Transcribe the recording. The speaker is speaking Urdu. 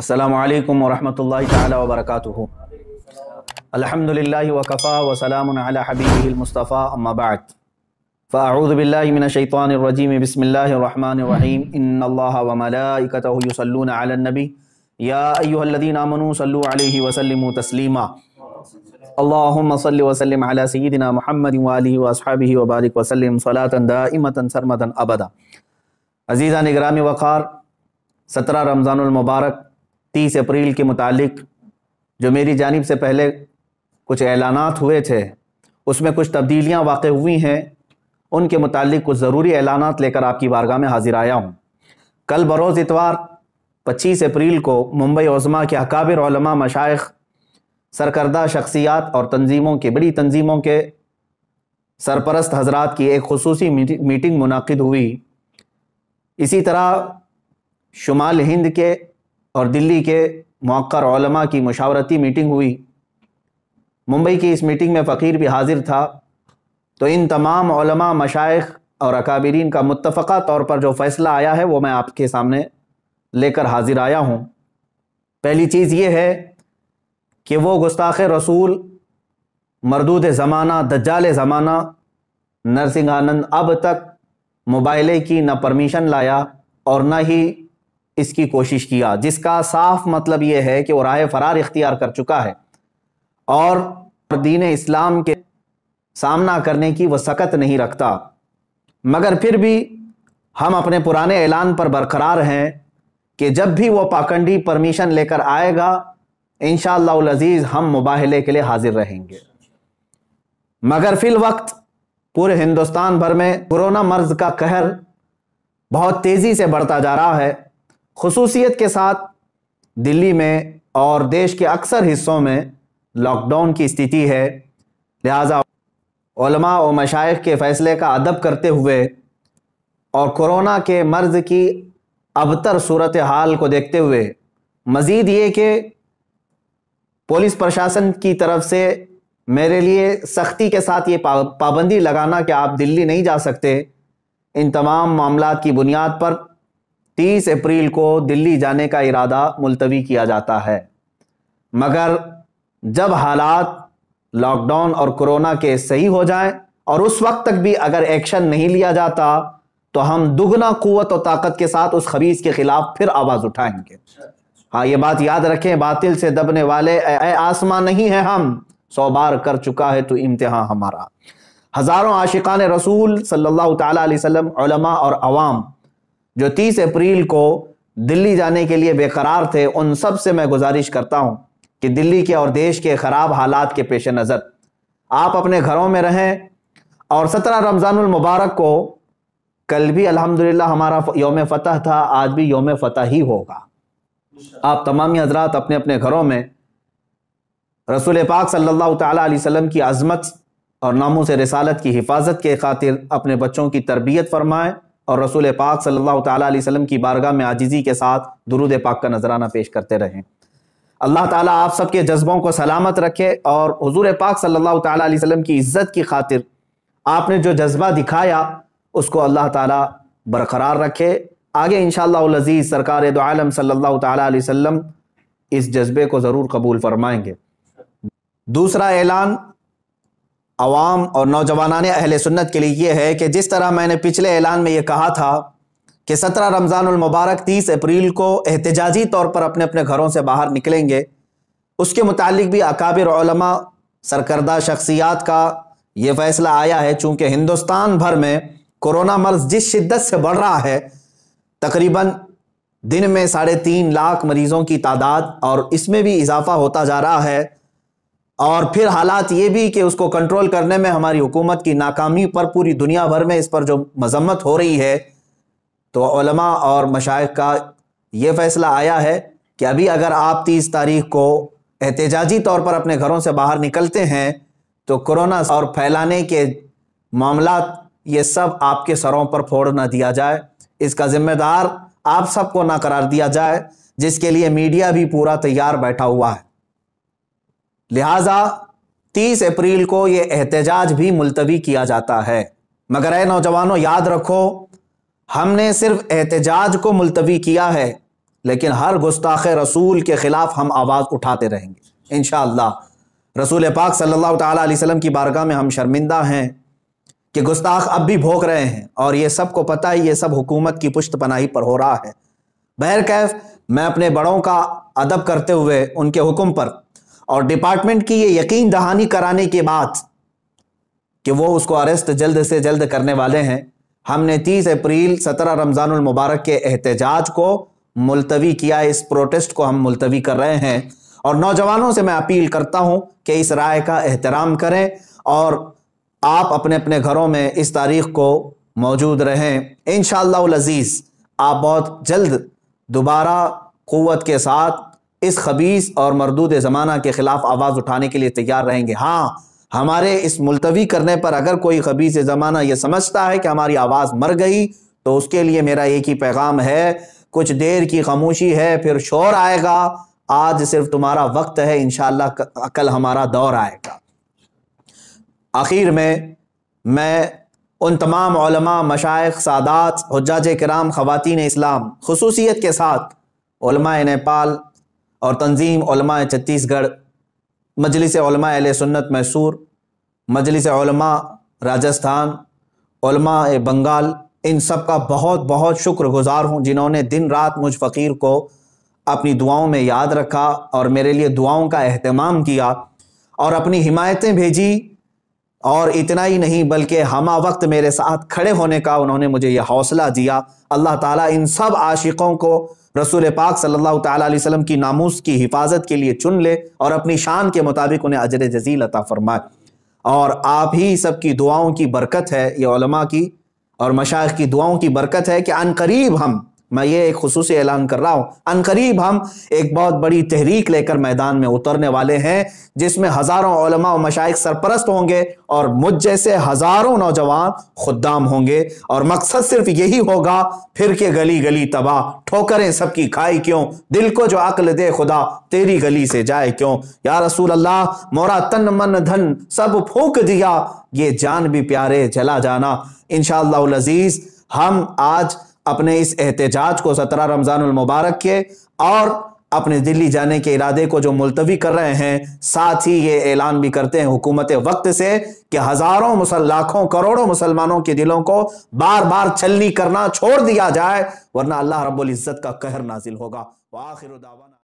السلام علیکم ورحمۃ اللہ تعالی وبرکاتہ الحمد للہ وکفا وسلام علی حبیبہ المصطفیٰ اما بعد فاعوذ باللہ من الشیطان الرجیم بسم اللہ الرحمن الرحیم ان اللہ وملائکتہ یصلون علی النبی یا ایہا الذین آمنوا صلو علیہ وسلموا تسلیما اللہم صل وسلم علی سیدنا محمد وآلہ واصحابہ وبارک وسلم صلاة دائمة سرمدا ابدا عزیزان اگرامی وقار سترہ رمضان المبارک تیس اپریل کے متعلق جو میری جانب سے پہلے کچھ اعلانات ہوئے تھے اس میں کچھ تبدیلیاں واقع ہوئی ہیں ان کے متعلق کچھ ضروری اعلانات لے کر آپ کی بارگاہ میں حاضر آیا ہوں کل بروز اتوار پچیس اپریل کو ممبئی عظمہ کے اکابر علماء مشائق سرکردہ شخصیات اور تنظیموں کے بڑی تنظیموں کے سرپرست حضرات کی ایک خصوصی میٹنگ منعقد ہوئی اسی طرح شمال ہند کے اور دلی کے موقر علماء کی مشاورتی میٹنگ ہوئی ممبئی کی اس میٹنگ میں فقیر بھی حاضر تھا تو ان تمام علماء مشائق اور اکابرین کا متفقہ طور پر جو فیصلہ آیا ہے وہ میں آپ کے سامنے لے کر حاضر آیا ہوں پہلی چیز یہ ہے کہ وہ گستاخ رسول مردود زمانہ دجال زمانہ نرسنگ آنند اب تک موبائلے کی نہ پرمیشن لایا اور نہ ہی اس کی کوشش کیا جس کا صاف مطلب یہ ہے کہ وہ راہ فرار اختیار کر چکا ہے اور دین اسلام کے سامنا کرنے کی وہ سکت نہیں رکھتا مگر پھر بھی ہم اپنے پرانے اعلان پر برقرار ہیں کہ جب بھی وہ پاکنڈی پرمیشن لے کر آئے گا انشاءاللہ العزیز ہم مباہلے کے لیے حاضر رہیں گے مگر فی الوقت پورے ہندوستان بھر میں کرونا مرض کا کہر بہت تیزی سے بڑھتا جا رہا ہے خصوصیت کے ساتھ دلی میں اور دیش کے اکثر حصوں میں لاک ڈاؤن کی استھتی ہے لہٰذا علماء و مشائق کے فیصلے کا ادب کرتے ہوئے اور کرونا کے مرض کی ابتر صورتحال کو دیکھتے ہوئے مزید یہ کہ پولیس پرشاسن کی طرف سے میرے لیے سختی کے ساتھ یہ پابندی لگانا کہ آپ دلی نہیں جا سکتے ان تمام معاملات کی بنیاد پر تیس اپریل کو دلی جانے کا ارادہ ملتوی کیا جاتا ہے مگر جب حالات لاک ڈاؤن اور کرونا کے صحیح ہو جائیں اور اس وقت تک بھی اگر ایکشن نہیں لیا جاتا تو ہم دگنا قوت اور طاقت کے ساتھ اس خبیص کے خلاف پھر آواز اٹھائیں گے ہاں یہ بات یاد رکھیں باطل سے دبنے والے اے آسمان نہیں ہے ہم سو بار کر چکا ہے تو امتحان ہمارا ہزاروں عاشقان رسول صلی اللہ تعالیٰ علیہ وسلم علماء اور عوام جو تیس اپریل کو دلی جانے کے لیے بے قرار تھے ان سب سے میں گزارش کرتا ہوں کہ دلی کے اور دیش کے خراب حالات کے پیش نظر آپ اپنے گھروں میں رہیں اور سترہ رمضان المبارک کو کل بھی الحمدللہ ہمارا یوم فتح تھا آج بھی یوم فتح ہی ہوگا آپ تمامی حضرات اپنے اپنے گھروں میں رسول پاک صلی اللہ تعالیٰ علیہ وسلم کی عظمت اور ناموں سے رسالت کی حفاظت کے خاطر اپنے بچوں کی تربیت فرمائیں اور رسول پاک صلی اللہ تعالیٰ علیہ کی بارگاہ میں کے ساتھ درود پاک کا نظرانہ پیش کرتے رہیں اللہ تعالیٰ آپ سب کے جذبوں کو سلامت رکھے اور حضور پاک صلی اللہ تعالیٰ علیہ کی عزت کی خاطر آپ نے جو جذبہ دکھایا اس کو اللہ تعالیٰ برقرار رکھے آگے انشاءاللہ شاء اللہ دو عالم صلی اللہ تعالیٰ علیہ وسلم اس جذبے کو ضرور قبول فرمائیں گے دوسرا اعلان عوام اور نوجوانان اہل سنت کے لیے یہ ہے کہ جس طرح میں نے پچھلے اعلان میں یہ کہا تھا کہ سترہ رمضان المبارک تیس اپریل کو احتجاجی طور پر اپنے اپنے گھروں سے باہر نکلیں گے اس کے متعلق بھی اکابر علماء سرکردہ شخصیات کا یہ فیصلہ آیا ہے چونکہ ہندوستان بھر میں کرونا مرض جس شدت سے بڑھ رہا ہے تقریباً دن میں ساڑھے تین لاکھ مریضوں کی تعداد اور اس میں بھی اضافہ ہوتا جا رہا ہے اور پھر حالات یہ بھی کہ اس کو کنٹرول کرنے میں ہماری حکومت کی ناکامی پر پوری دنیا بھر میں اس پر جو مذمت ہو رہی ہے تو علماء اور مشائق کا یہ فیصلہ آیا ہے کہ ابھی اگر آپ تیس تاریخ کو احتجاجی طور پر اپنے گھروں سے باہر نکلتے ہیں تو کرونا اور پھیلانے کے معاملات یہ سب آپ کے سروں پر پھوڑ نہ دیا جائے اس کا ذمہ دار آپ سب کو نہ قرار دیا جائے جس کے لیے میڈیا بھی پورا تیار بیٹھا ہوا ہے لہذا تیس اپریل کو یہ احتجاج بھی ملتوی کیا جاتا ہے مگر اے نوجوانوں یاد رکھو ہم نے صرف احتجاج کو ملتوی کیا ہے لیکن ہر گستاخ رسول کے خلاف ہم آواز اٹھاتے رہیں گے انشاءاللہ رسول پاک صلی اللہ تعالیٰ علیہ وسلم کی بارگاہ میں ہم شرمندہ ہیں کہ گستاخ اب بھی بھوک رہے ہیں اور یہ سب کو پتہ ہی یہ سب حکومت کی پشت پناہی پر ہو رہا ہے بہر کیف میں اپنے بڑوں کا ادب کرتے ہوئے ان کے حکم پر اور ڈپارٹمنٹ کی یہ یقین دہانی کرانے کے بعد کہ وہ اس کو اریسٹ جلد سے جلد کرنے والے ہیں ہم نے تیس اپریل سترہ رمضان المبارک کے احتجاج کو ملتوی کیا اس پروٹیسٹ کو ہم ملتوی کر رہے ہیں اور نوجوانوں سے میں اپیل کرتا ہوں کہ اس رائے کا احترام کریں اور آپ اپنے اپنے گھروں میں اس تاریخ کو موجود رہیں انشاءاللہ العزیز آپ بہت جلد دوبارہ قوت کے ساتھ اس خبیص اور مردود زمانہ کے خلاف آواز اٹھانے کے لیے تیار رہیں گے ہاں ہمارے اس ملتوی کرنے پر اگر کوئی خبیص زمانہ یہ سمجھتا ہے کہ ہماری آواز مر گئی تو اس کے لیے میرا ایک ہی پیغام ہے کچھ دیر کی خاموشی ہے پھر شور آئے گا آج صرف تمہارا وقت ہے انشاءاللہ کل ہمارا دور آئے گا آخر میں میں ان تمام علماء مشائق سادات حجاج کرام خواتین اسلام خصوصیت کے ساتھ علماء نیپال اور تنظیم علماء چھتیس گڑھ مجلس علماء اہل سنت میسور مجلس علماء راجستھان علماء بنگال ان سب کا بہت بہت شکر گزار ہوں جنہوں نے دن رات مجھ فقیر کو اپنی دعاؤں میں یاد رکھا اور میرے لیے دعاؤں کا اہتمام کیا اور اپنی حمایتیں بھیجی اور اتنا ہی نہیں بلکہ ہمہ وقت میرے ساتھ کھڑے ہونے کا انہوں نے مجھے یہ حوصلہ دیا اللہ تعالیٰ ان سب عاشقوں کو رسول پاک صلی اللہ تعالیٰ علیہ وسلم کی ناموس کی حفاظت کے لیے چن لے اور اپنی شان کے مطابق انہیں اجر جزیل عطا فرمائے اور آپ ہی سب کی دعاؤں کی برکت ہے یہ علماء کی اور مشاخ کی دعاؤں کی برکت ہے کہ قریب ہم میں یہ ایک خصوصی اعلان کر رہا ہوں انقریب ہم ایک بہت بڑی تحریک لے کر میدان میں اترنے والے ہیں جس میں ہزاروں علماء و مشائق سرپرست ہوں گے اور مجھ جیسے ہزاروں نوجوان خدام ہوں گے اور مقصد صرف یہی ہوگا پھر کے گلی گلی تباہ ٹھوکریں سب کی کھائی کیوں دل کو جو عقل دے خدا تیری گلی سے جائے کیوں یا رسول اللہ مورا تن من دھن سب پھونک دیا یہ جان بھی پیارے جلا جانا انشاءاللہ العزیز ہم آج اپنے اس احتجاج کو سترہ رمضان المبارک کے اور اپنے دلی جانے کے ارادے کو جو ملتوی کر رہے ہیں ساتھ ہی یہ اعلان بھی کرتے ہیں حکومت وقت سے کہ ہزاروں لاکھوں کروڑوں مسلمانوں کے دلوں کو بار بار چھلنی کرنا چھوڑ دیا جائے ورنہ اللہ رب العزت کا کہر نازل ہوگا وآخر